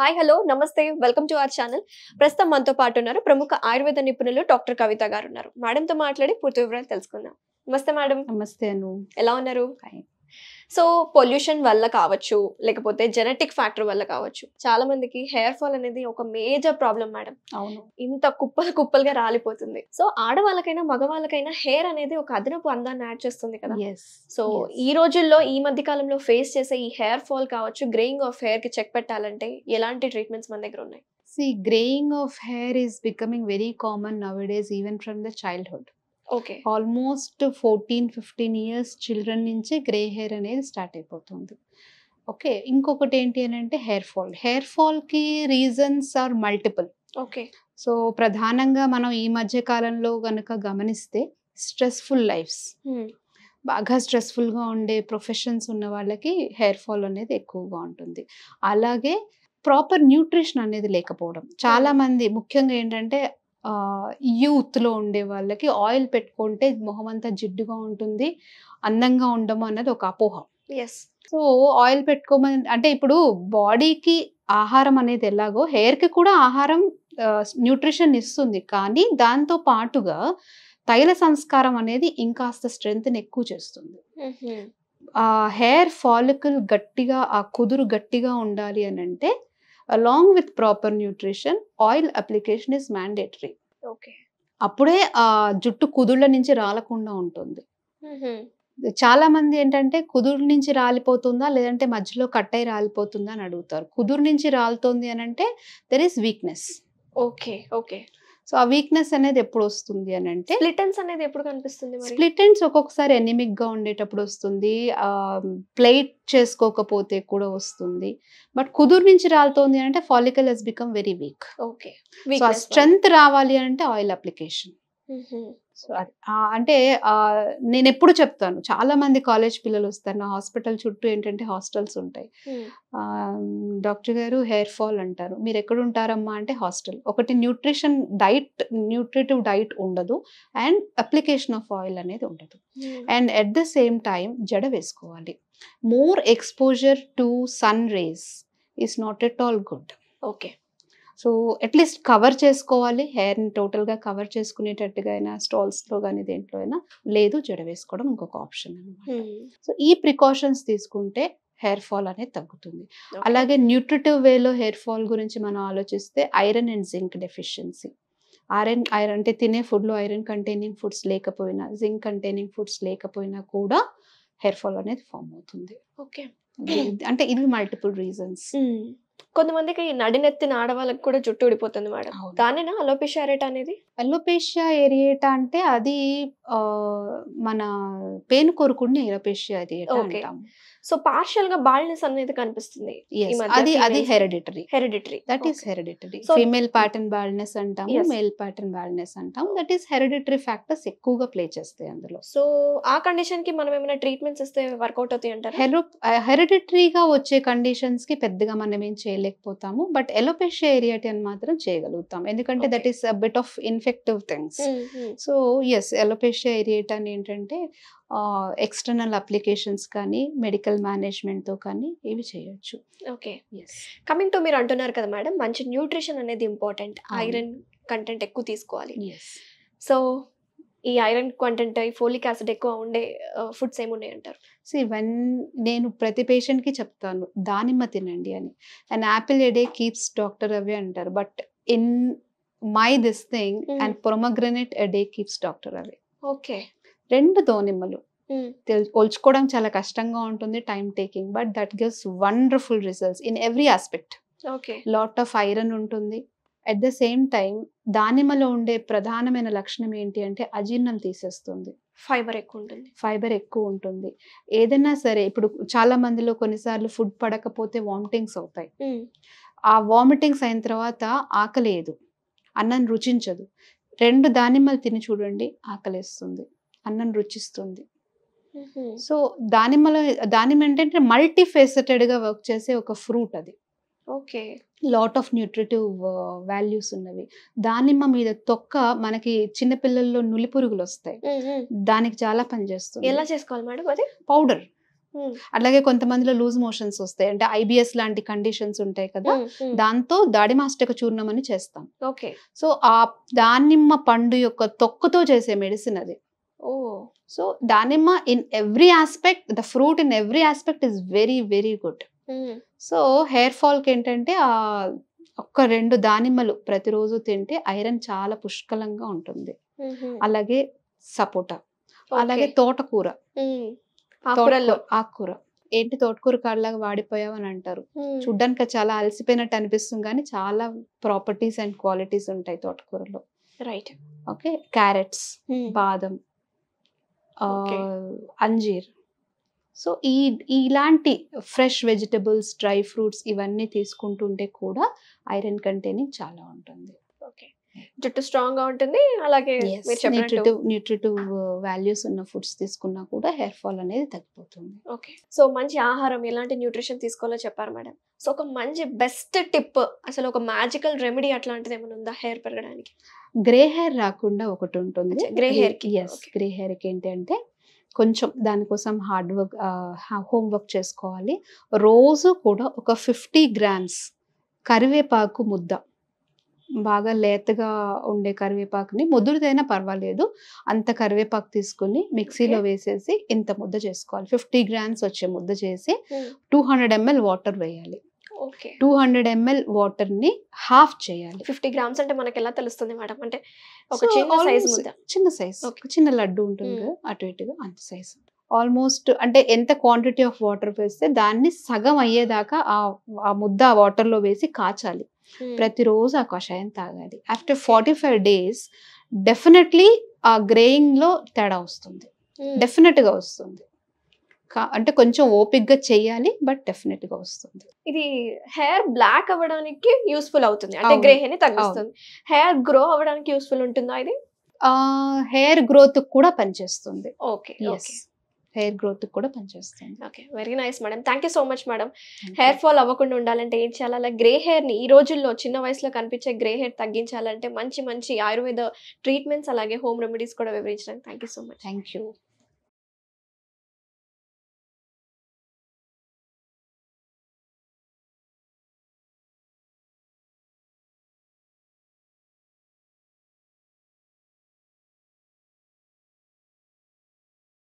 Hi hello నమస్తే welcome to our channel ప్రస్తుతం మనతో పాటు ఉన్నారు ప్రముఖ ఆయుర్వేద నిపుణులు డాక్టర్ కవిత గారు ఉన్నారు మేడంతో మాట్లాడి పూర్తి వివరాలు తెలుసుకుందాం నమస్తే మేడం నమస్తే ఎలా ఉన్నారు సో పొల్యూషన్ వల్ల కావచ్చు లేకపోతే జెనెటిక్ ఫ్యాక్టర్ వల్ల కావచ్చు చాలా మందికి హెయిర్ ఫాల్ అనేది ఒక మేజర్ ప్రాబ్లం మేడం అవును ఇంత కుప్పలు కుప్పలుగా రాలిపోతుంది సో ఆడవాళ్ళకైనా మగవాళ్ళకైనా హెయిర్ అనేది ఒక అదనపు అందాన్ని యాడ్ చేస్తుంది కదా సో ఈ రోజుల్లో ఈ మధ్య కాలంలో ఫేస్ చేసే ఈ హెయిర్ ఫాల్ కావచ్చు గ్రేయింగ్ ఆఫ్ హెయిర్ కి చెక్ పెట్టాలంటే ఎలాంటి ట్రీట్మెంట్స్ మన దగ్గర ఉన్నాయి see greying of hair is becoming very common nowadays even from the childhood okay almost fourteen fifteen years children నుంచి గ్రే హెయిర్ అనేది స్టార్ట్ అయిపోతుంది ఓకే ఇంకొకటి ఏంటి అని అంటే హెయిర్ ఫాల్ హెయిర్ ఫాల్కి reasons are multiple okay so ప్రధానంగా మనం ఈ మధ్య కాలంలో కనుక గమనిస్తే స్ట్రెస్ఫుల్ లైఫ్స్ బాగా స్ట్రెస్ఫుల్గా ఉండే ప్రొఫెషన్స్ ఉన్న వాళ్ళకి హెయిర్ ఫాల్ అనేది ఎక్కువగా ఉంటుంది అలాగే ప్రాపర్ న్యూట్రిషన్ అనేది లేకపోవడం చాలా మంది ముఖ్యంగా ఏంటంటే యూత్లో ఉండే వాళ్ళకి ఆయిల్ పెట్టుకుంటే మొహం అంతా జిడ్డుగా ఉంటుంది అందంగా ఉండము అన్నది ఒక అపోహ ఎస్ సో ఆయిల్ పెట్టుకోమని అంటే ఇప్పుడు బాడీకి ఆహారం అనేది ఎలాగో హెయిర్కి కూడా ఆహారం న్యూట్రిషన్ ఇస్తుంది కానీ దాంతో పాటుగా తైల సంస్కారం అనేది ఇంకాస్త స్ట్రెంగ్త్ని ఎక్కువ చేస్తుంది ఆ హెయిర్ ఫాలికల్ గట్టిగా ఆ కుదురు గట్టిగా ఉండాలి అని అంటే along with proper nutrition oil application is mandatory అప్పుడే ఆ జుట్టు కుదుళ్ళ నుంచి రాలకుండా ఉంటుంది mm-hmm. చాలా మంది ఏంటంటే కుదురు నుంచి రాలిపోతుందా లేదంటే మధ్యలో కట్ అయి రాలిపోతుందా అని అడుగుతారు కుదురు నుంచి రాలుతుంది అని అంటే there is weakness okay okay so ఆ వీక్నెస్ అనేది ఎప్పుడు వస్తుంది అని అంటే స్ప్లిటెన్స్ అనేది ఎప్పుడు కనిపిస్తుంది స్ప్లిటెన్స్ ఒక్కొక్కసారి ఎనిమిక్ గా ఉండేటప్పుడు వస్తుంది ప్లేట్ చేసుకోకపోతే కూడా వస్తుంది బట్ కుదురు నుంచి రాలుతోంది అంటే follicle has become very weak okay strength రావాలి అంటే ఆయిల్ అప్లికేషన్ అంటే నేను ఎప్పుడు చెప్తాను చాలా మంది కాలేజ్ పిల్లలు వస్తారు నా హాస్పిటల్ చుట్టూ ఏంటంటే హాస్టల్స్ ఉంటాయి డాక్టర్ గారు హెయిర్ ఫాల్ అంటారు మీరు ఎక్కడ ఉంటారమ్మా అంటే హాస్టల్ ఒకటి న్యూట్రిషన్ డైట్ న్యూట్రిటివ్ డైట్ ఉండదు అండ్ అప్లికేషన్ ఆఫ్ ఆయిల్ అనేది ఉండదు and at the same time జడ వేసుకోవాలి more exposure to sun rays is not at all good okay so at least cover చేసుకోవాలి హెయిర్ని టోటల్గా కవర్ చేసుకునేటట్టుగా అయినా స్టాల్స్లో కానీ దేంట్లో అయినా లేదు జడ వేసుకోవడం ఇంకొక ఆప్షన్ అనమాట సో ఈ ప్రికాషన్స్ తీసుకుంటే హెయిర్ ఫాల్ అనేది తగ్గుతుంది అలాగే న్యూట్రిటివ్ వేలో హెయిర్ ఫాల్ గురించి మనం ఆలోచిస్తే iron and zinc deficiency iron iron అంటే తినే ఫుడ్లో ఐరన్ కంటైనింగ్ ఫుడ్స్ లేకపోయినా జింక్ కంటైనింగ్ ఫుడ్స్ లేకపోయినా కూడా హెయిర్ ఫాల్ అనేది ఫామ్ అవుతుంది ఓకే అంటే ఇది మల్టిపుల్ రీజన్స్ కొంతమందికి నడినెత్తిన ఆడవాళ్ళకి కూడా జుట్టు ఊడిపోతుంది మేడం దానినా అలోపేషియా ఏరేటా అనేది అలోపేషియా ఏరియేటా అంటే అది మన పేను కొరుకుడిని అలోపేషియా ఏరియేటా సో పార్షియల్ గా బాల్నెస్ అనేది కనిపిస్తుంది అది అది hereditary hereditary that is hereditary female pattern baldness అంటాం మేల్ ప్యాటర్న్ బాల్నెస్ అంటాం దట్ ఈస్ హెరిడిటరీ ఫ్యాక్టర్స్ ఎక్కువగా ప్లే చేస్తాయి అందులో సో ఆ కండిషన్ కి మనం ఏమైనా ట్రీట్మెంట్స్ ఇస్తే వర్కౌట్ అవుతాయి అంటారు హెరో గా వచ్చే కండిషన్స్ కి పెద్దగా మనం ఏం చేయలేకపోతాము బట్ ఎలోపేషియా ఏరియా అని మాత్రం చేయగలుగుతాం ఎందుకంటే that is bit of infective things so yes alopecia area అని ఏంటంటే ఎక్స్టర్నల్ అప్లికేషన్స్ కానీ మెడికల్ మేనేజ్మెంట్తో కానీ ఇవి చేయొచ్చు ఓకే కమింగ్ టు మీరు అంటున్నారు కదా మేడం మంచి న్యూట్రిషన్ అనేది ఇంపార్టెంట్ ఐరన్ కంటెంట్ ఎక్కువ తీసుకోవాలి సో ఈ ఐరన్ కంటెంట్ ఈ ఫోలిక్ యాసిడ్ ఎక్కువ ఉండే ఫుడ్స్ ఏమున్నాయి అంటారు సో ఇవన్ నేను ప్రతి పేషెంట్కి చెప్తాను దానిమ్మ తినండి అని and apple a day keeps doctor away అంటారు but in my this thing and pomegranate a day keeps doctor away okay రెండు దోనిమ్మలు పోల్చుకోవడం చాలా కష్టంగా ఉంటుంది time taking but that gives wonderful results in every aspect lot of iron ఉంటుంది at the same time దానిమ్మలో ఉండే ప్రధానమైన లక్షణం ఏంటి అంటే అజీర్ణం తీసేస్తుంది ఫైబర్ ఎక్కువ ఉంటుంది ఫైబర్ ఎక్కువ ఉంటుంది ఏదైనా సరే ఇప్పుడు చాలా మందిలో కొన్నిసార్లు ఫుడ్ పడకపోతే వామిటింగ్స్ అవుతాయి ఆ వామిటింగ్స్ అయిన తర్వాత ఆకలేదు అన్నం రుచించదు రెండు దానిమ్మలు తిని చూడండి ఆకలేస్తుంది అన్నం రుచిస్తుంది సో దానిమ్మలో దానిమ్మ ఏంటంటే మల్టీ గా వర్క్ చేసే ఒక ఫ్రూట్ అది okay lot of nutritive values ఉన్నవి దానిమ్మ మీద తొక్క మనకి చిన్నపిల్లల్లో నులి పురుగులు వస్తాయి దానికి చాలా పని చేస్తుంది ఎలా చేసుకోవాలి మేడం అది పౌడర్ అలాగే కొంతమందిలో లూజ్ మోషన్స్ వస్తాయి అంటే ఐబిఎస్ లాంటి కండిషన్స్ ఉంటాయి కదా దాంతో దాడిమాస్టక చూర్ణం అని చేస్తాం ఓకే సో ఆ దానిమ్మ పండు యొక్క తొక్కతో చేసే మెడిసిన్ అది సో దానిమ్మ in every aspect the fruit in every aspect is very very good so hair ఫాల్కి ఏంటంటే ఆ ఒక్క రెండు దానిమ్మలు ప్రతిరోజు తింటే ఐరన్ చాలా పుష్కలంగా ఉంటుంది hmm. అలాగే సపోటా అలాగే తోటకూర hmm. తోటలో ఆకుకూర ఏంటి తోటకూర కాడలాగా వాడిపోయావు అని అంటారు hmm. చూడ్డానికి చాలా అలసిపోయినట్టు అనిపిస్తుంది కానీ చాలా ప్రాపర్టీస్ అండ్ క్వాలిటీస్ ఉంటాయి తోటకూరలో రైట్ ఓకే క్యారెట్స్ బాదం అంజీర్ సో ఈ ఇలాంటి ఫ్రెష్ వెజిటబుల్స్ డ్రై ఫ్రూట్స్ ఇవన్నీ తీసుకుంటుంటే కూడా ఐరన్ కంటెనింగ్ చాలా ఉంటుంది జుట్టు స్ట్రాంగ్ గా ఉంటుంది అలాగే న్యూట్రిటివ్ న్యూట్రిటివ్ వాల్యూస్ ఉన్న ఫుడ్స్ తీసుకున్నా కూడా హెయిర్ ఫాల్ అనేది తగ్గిపోతుంది ఓకే సో మంచి ఆహారం ఎలాంటి న్యూట్రిషన్ తీసుకోవాలో చెప్పారు మేడం సో ఒక మంచి బెస్ట్ టిప్ అసలు ఒక మ్యాజికల్ రెమెడీ అట్లాంటిది ఏమైనా ఉందా హెయిర్ పెరగడానికి గ్రే హెయిర్ రాకుండా ఒకటి ఉంటుంది గ్రే హెయిర్ కి ఎస్ గ్రే హెయిర్ కి ఏంటంటే కొంచెం దానికోసం హార్డ్ వర్క్ హోంవర్క్ చేసుకోవాలి రోజు కూడా ఒక ఫిఫ్టీ గ్రామ్స్ కరివేపాకు ముద్ద బాగా లేతగా ఉండే కరివేపాకుని ముదురుదైనా పర్వాలేదు అంత కరివేపాకు తీసుకుని మిక్సీలో వేసేసి ఇంత ముద్ద చేసుకోవాలి ఫిఫ్టీ గ్రామ్స్ వచ్చే ముద్ద చేసి టూ హండ్రెడ్ ఎంఎల్ వాటర్ వేయాలి టూ హండ్రెడ్ ఎంఎల్ వాటర్ ని హాఫ్ చేయాలి ఫిఫ్టీ గ్రామ్స్ అంటే మనకి ఎలా తెలుస్తుంది మేడం అంటే ఒక చిన్న సైజ్ చిన్న చిన్న లడ్డు ఉంటుంది అటు ఇటుగా అంత సైజ్ ఆల్మోస్ట్ అంటే ఎంత క్వాంటిటీ ఆఫ్ వాటర్ వేస్తే దాన్ని సగం అయ్యేదాకా ఆ ముద్ద ఆ వాటర్లో వేసి కాచాలి ప్రతిరోజు ఆ కషాయం తాగాలి after forty five days definitely ఆ గ్రేయింగ్ లో తేడా వస్తుంది డెఫినెట్ గా వస్తుంది అంటే కొంచెం ఓపిక్గా చేయాలి బట్ డెఫినెట్ గా వస్తుంది ఇది హెయిర్ బ్లాక్ అవ్వడానికి యూస్ఫుల్ అవుతుంది అంటే గ్రే హెయిర్ ని తగ్గిస్తుంది హెయిర్ గ్రో అవ్వడానికి యూస్ఫుల్ ఉంటుందా ఇది హెయిర్ గ్రోత్ కూడా పనిచేస్తుంది ఓకే హెయిర్ గ్రోత్ కూడా పనిచేస్తుంది okay very nice madam thank you so much madam hair fall అవ్వకుండా ఉండాలంటే ఏం చేయాలి అలా గ్రే హెయిర్ని ఈ రోజుల్లో చిన్న వయసులో కనిపించే గ్రే హెయిర్ తగ్గించాలంటే మంచి మంచి ఆయుర్వేద ట్రీట్మెంట్స్ అలాగే హోమ్ రెమెడీస్ కూడా వివరించడానికి thank you so much thank you